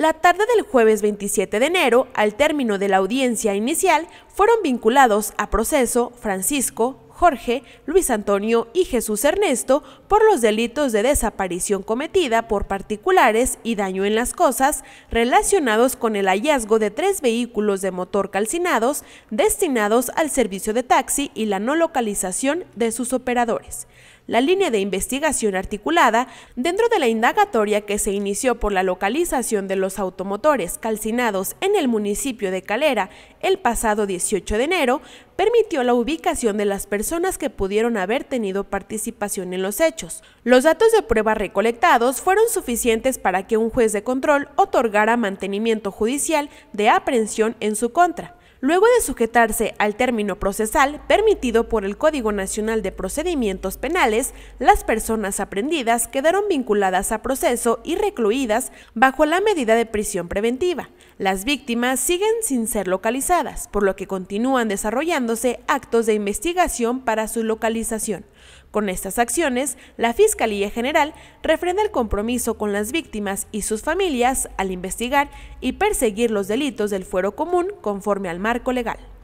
La tarde del jueves 27 de enero, al término de la audiencia inicial, fueron vinculados a proceso Francisco, Jorge, Luis Antonio y Jesús Ernesto por los delitos de desaparición cometida por particulares y daño en las cosas relacionados con el hallazgo de tres vehículos de motor calcinados destinados al servicio de taxi y la no localización de sus operadores la línea de investigación articulada dentro de la indagatoria que se inició por la localización de los automotores calcinados en el municipio de Calera el pasado 18 de enero, permitió la ubicación de las personas que pudieron haber tenido participación en los hechos. Los datos de prueba recolectados fueron suficientes para que un juez de control otorgara mantenimiento judicial de aprehensión en su contra luego de sujetarse al término procesal permitido por el Código Nacional de Procedimientos Penales, las personas aprendidas quedaron vinculadas a proceso y recluidas bajo la medida de prisión preventiva. Las víctimas siguen sin ser localizadas, por lo que continúan desarrollándose actos de investigación para su localización. Con estas acciones, la Fiscalía General refrenda el compromiso con las víctimas y sus familias al investigar y perseguir los delitos del fuero común conforme al marco legal.